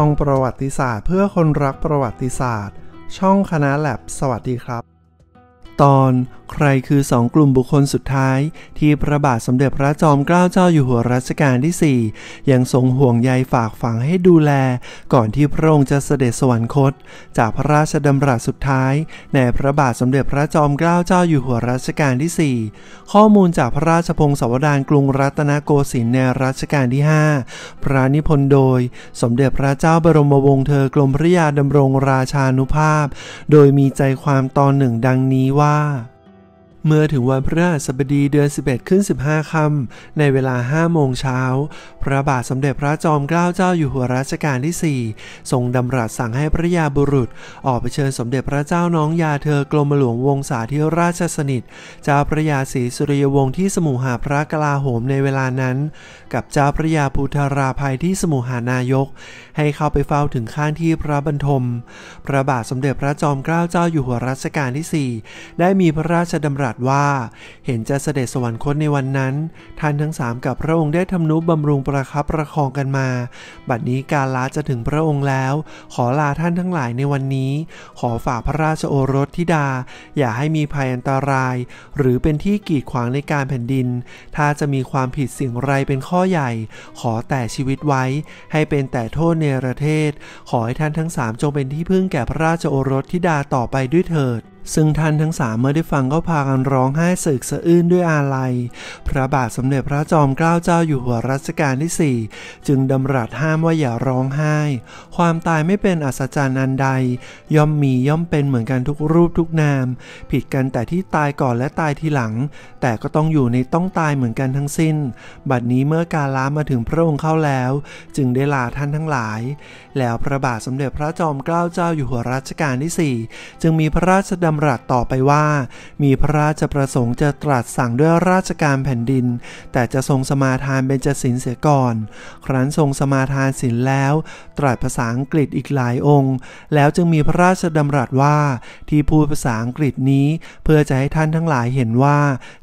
ช่องประวัติศาสตร์เพื่อคนรักประวัติศาสตร์ ช่องคณะแลบสวัสดีครับ ตอนใครคือสองกลุ่มบุคคลสุดท้าย ที่พระบาทสมเด็จพระจอมเกล้าเจ้าอยู่หัวรัชกาลที่ 4 ยังทรงห่วงใยฝากฝังให้ดูแล ก่อนที่พระองค์จะเสด็จสวรรคต จากพระราชดำรัสสุดท้ายในพระบาทสมเด็จพระจอมเกล้าเจ้าอยู่หัวรัชกาลที่4ข้อมูลจากพระราชพงศาวดารกรุงรัตนโกสินทร์ในรัชกาลที่5พระนิพนธ์โดยสมเด็จพระเจ้าบรมวงศ์เธอกรมพระยาดำรงราชานุภาพ โดยมีใจความตอนหนึ่งดังนี้ว่าเมื่อถึงวันพฤหัสบดีเดือน 11 ขึ้น 15ค่ำในเวลา5โมงเช้า พระบาทสมเด็จพระจอมเกล้าเจ้าอยู่หัวรัชกาลที่4ทรงดำรัสสั่งให้พระยาบุรุษ ออกไปเชิญสมเด็จพระเจ้าน้องยาเธอกรมหลวงวงศาธิราชสนิท เจ้าพระยาศรีสุริยวงศ์ที่สมุหาพระกลาโหมในเวลานั้น กับเจ้าพระยาภูธราภัยที่สมุหานายก ให้เข้าไปเฝ้าถึงข้างที่พระบรรทมพระบาทสมเด็จพระจอมเกล้าเจ้าอยู่หัวรัชกาลที่ 4 ได้มีพระราชดำรัสสว่า เห็นจะเสด็จสวรรคตในวันนั้น ท่านทั้งสามกับพระองค์ได้ทำนุบำรุงประคับประคองกันมา บัดนี้การลาจะถึงพระองค์แล้ว ขอลาท่านทั้งหลายในวันนี้ ขอฝากพระราชโอรสธิดา อย่าให้มีภัยอันตราย หรือเป็นที่กีดขวางในการแผ่นดิน ถ้าจะมีความผิดสิ่งไรเป็นข้อใหญ่ ขอแต่ชีวิตไว้ ให้เป็นแต่โทษในประเทศขอให้ท่านทั้งสามจงเป็นที่พึ่งแก่พระราชโอรสธิดาต่อไปด้วยเถิดซึ่งท่านทั้งสามเมื่อได้ฟังก็พากันร้องไห้สึกสะอื้นด้วยอาลัย พระบาทสมเด็จพระจอมเกล้าเจ้าอยู่หัวรัชกาลที่4 จึงดำรัสห้ามว่าอย่าร้องไห้ ความตายไม่เป็นอัศจรรย์อันใด ย่อมมีย่อมเป็นเหมือนกันทุกรูปทุกนาม ผิดกันแต่ที่ตายก่อนและตายทีหลัง แต่ก็ต้องอยู่ในต้องตายเหมือนกันทั้งสิ้น บัดนี้เมื่อการล้ามาถึงพระองค์เข้าแล้ว จึงได้ลาท่านทั้งหลาย แล้วพระบาทสมเด็จพระจอมเกล้าเจ้าอยู่หัวรัชกาลที่4จึงมีพระราชดำำรัสต่อไปว่า มีพระราชประสงค์จะตรัสสั่งด้วยราชการแผ่นดิน แต่จะทรงสมาทานเบญจศีลเสียก่อน ครั้นทรงสมาทานศีลแล้ว ตรัสภาษาอังกฤษอีกหลายองค์แล้วจึงมีพระราชดำรัสว่า ที่พูดภาษาอังกฤษนี้เพื่อจะให้ท่านทั้งหลายเห็นว่า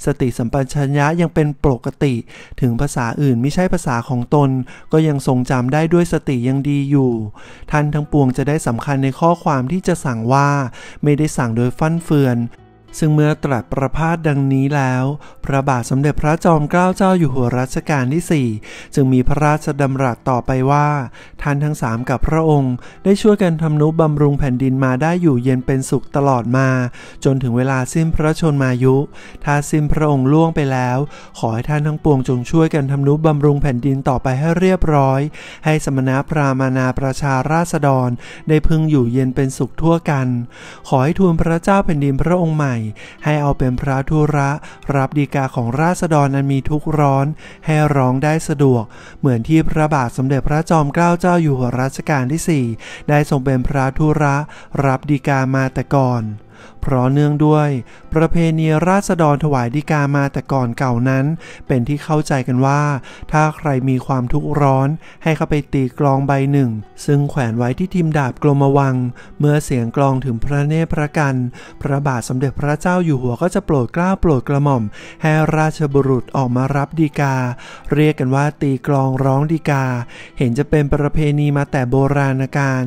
สติสัมปชัญญะยังเป็นปกติ ถึงภาษาอื่นไม่ใช่ภาษาของตนก็ยังทรงจำได้ด้วยสติยังดีอยู่ ท่านทั้งปวงจะได้สำคัญในข้อความที่จะสั่งว่าไม่ได้สั่งโดยฟันเฟือนซึ่งเมื่อตรัสประพาสดังนี้แล้ว พระบาทสมเด็จพระจอมเกล้าเจ้าอยู่หัวรัชกาลที่ 4 จึงมีพระราชดำรัสต่อไปว่า ท่านทั้งสามกับพระองค์ ได้ช่วยกันทำนุบำรุงแผ่นดินมาได้อยู่เย็นเป็นสุขตลอดมา จนถึงเวลาสิ้นพระชนมายุ ถ้าสิ้นพระองค์ล่วงไปแล้ว ขอให้ท่านทั้งปวงจงช่วยกันทำนุบำรุงแผ่นดินต่อไปให้เรียบร้อย ให้สมณพรามานาประชาราษฎรได้พึงอยู่เย็นเป็นสุขทั่วกัน ขอให้ทูลพระเจ้าแผ่นดินพระองค์ใหม่ให้เอาเป็นพระธุระ รับดีกาของราษฎรนั้นมีทุกร้อน ให้ร้องได้สะดวก เหมือนที่พระบาทสมเด็จพระจอมเกล้าเจ้าอยู่หัวรัชกาลที่ 4 ได้ทรงเป็นพระธุระ รับดีกามาแต่ก่อนเพราะเนื่องด้วย ประเพณีราษฎรถวายดีกามาแต่ก่อนเก่านั้น เป็นที่เข้าใจกันว่า ถ้าใครมีความทุกข์ร้อน ให้เข้าไปตีกลองใบหนึ่ง ซึ่งแขวนไว้ที่ทิมดาบกลมวัง เมื่อเสียงกลองถึงพระเนตรพระกันพระบาทสมเด็จพระเจ้าอยู่หัวก็จะโปรดกล้าโปรดกระหม่อม ให้ราชบุรุษออกมารับดีกา เรียกกันว่าตีกลองร้องดีกา เห็นจะเป็นประเพณีมาแต่โบราณกาล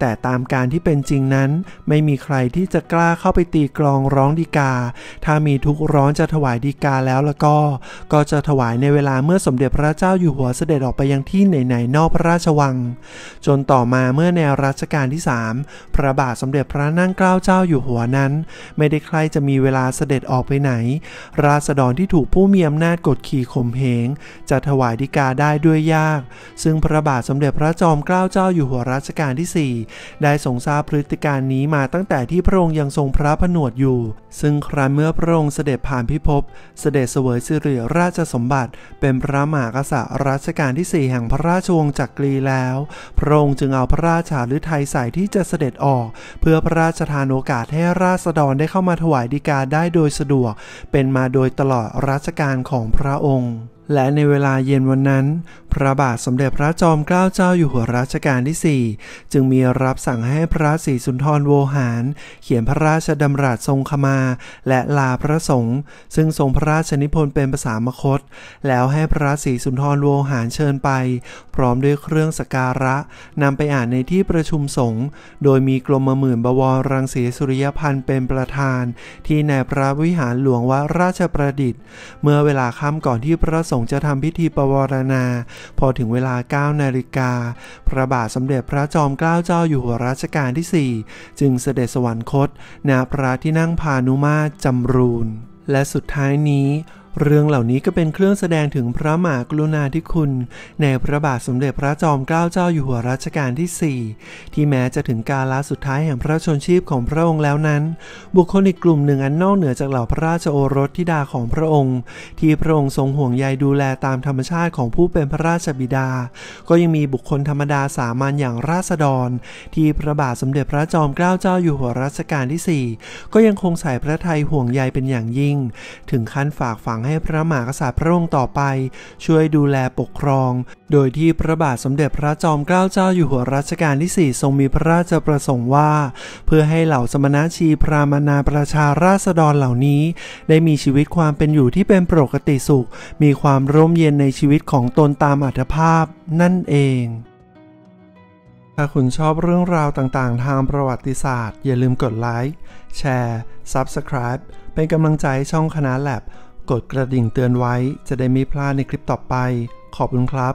แต่ตามการที่เป็นจริงนั้นไม่มีใครที่จะกล้าเข้าไปตีกลองร้องดีกา ถ้ามีทุกร้อนจะถวายดีกาแล้วแล้วก็ ก็จะถวายในเวลาเมื่อสมเด็จพระเจ้าอยู่หัวเสด็จออกไปยังที่ไหนๆ นอกพระราชวัง จนต่อมาเมื่อในรัชกาลที่3พระบาทสมเด็จพระนั่งเกล้าเจ้าอยู่หัวนั้น ไม่ได้ใครจะมีเวลาเสด็จออกไปไหน ราษฎรที่ถูกผู้มีอำนาจกดขี่ข่มเหงจะถวายดีกาได้ด้วยยาก ซึ่งพระบาทสมเด็จพระจอมเกล้าเจ้าอยู่หัวรัชกาลที่ 4 ได้ทรงทราบพฤติการนี้มาตั้งแต่ที่พระองค์ยังทรงพระผนวดอยู่ ซึ่งครั้นเมื่อพระองค์เสด็จผ่านพิภพ เสด็จเสวยสิริราชสมบัติ เป็นพระมหากษัตริย์รัชกาลที่สี่แห่งพระราชวงศ์จักรีแล้ว พระองค์จึงเอาพระราชาหือไทยใส่ที่จะเสด็จออก เพื่อพระราชทานโอกาสให้ราษฎรได้เข้ามาถวายดีกาได้โดยสะดวก เป็นมาโดยตลอดรัชกาลของพระองค์และในเวลาเย็นวันนั้น พระบาทสมเด็จพระจอมเกล้าเจ้าอยู่หัวรัชกาลที่ 4 จึงมีรับสั่งให้พระศรีสุนทรโวหาร เขียนพระราชดำรัสทรงขมา และลาพระสงฆ์ซึ่งทรงพระราชนิพนธ์เป็นภาษามคต แล้วให้พระศรีสุนทรโวหารเชิญไป พร้อมด้วยเครื่องสการะนำไปอ่านในที่ประชุมสงฆ์โดยมีกรมหมื่นบวรรังสีสุริยพันธ์เป็นประธาน ที่ในพระวิหารหลวงวัดราชประดิษฐ์ เมื่อเวลาค่ำก่อนที่พระสงงฆ์จะทำพิธีประวรณา พอถึงเวลา9นาฬิกาพระบาทสมเด็จพระจอมเกล้าเจ้าอยู่หัวรัชกาลที่ 4 จึงเสด็จสวรรคตณพระที่นั่งพานุมาตรจำรูน และสุดท้ายนี้เรื่องเหล่านี้ก็เป็นเครื่องแสดงถึงพระหมหากรุณาธิคุณในพระบาทสมเด็จพระจอมเกล้าเจ้าอยู่หัวรัชกาลที่4ที่แม้จะถึงกาลสุดท้ายแห่งพระชนชีพของพระองค์แล้วนั้น บุคคลอีกกลุ่มหนึ่งอันนอกเหนือจากเหล่าพระราชโอรสธิดาของพระองค์ ที่พระองค์ทรงห่วงใยดูแลตามธรรมชาติของผู้เป็นพระราชบิดา ก็ยังมีบุคคลธรรมดาสามัญอย่างราษฎร ที่พระบาทสมเด็จพระจอมเกล้าเจ้าอยู่หัวรัชกาลที่ 4 ก็ยังคงใส่พระทัยห่วงใยเป็นอย่างยิ่ง ถึงขั้นฝากฝังให้พระมหากษัตริย์พระองค์ต่อไป ช่วยดูแลปกครอง โดยที่พระบาทสมเด็จพระจอมเกล้าเจ้า อยู่หัวรัชกาลที่4ทรงมีพระราชประสงค์ว่า เพื่อให้เหล่าสมณชี พรามนาประชาราษฎรเหล่านี้ ได้มีชีวิตความเป็นอยู่ที่เป็นปกติสุข มีความร่มเย็นในชีวิตของตนตามอัตภาพ นั่นเอง ถ้าคุณชอบเรื่องราวต่างๆ ทางประวัติศาสตร์อย่าลืมกดไลค์แชร์ Subscribe เป็นกำลังใจให้ช่องคณะแลบกดกระดิ่งเตือนไว้ จะได้ไม่พลาดในคลิปต่อไป ขอบคุณครับ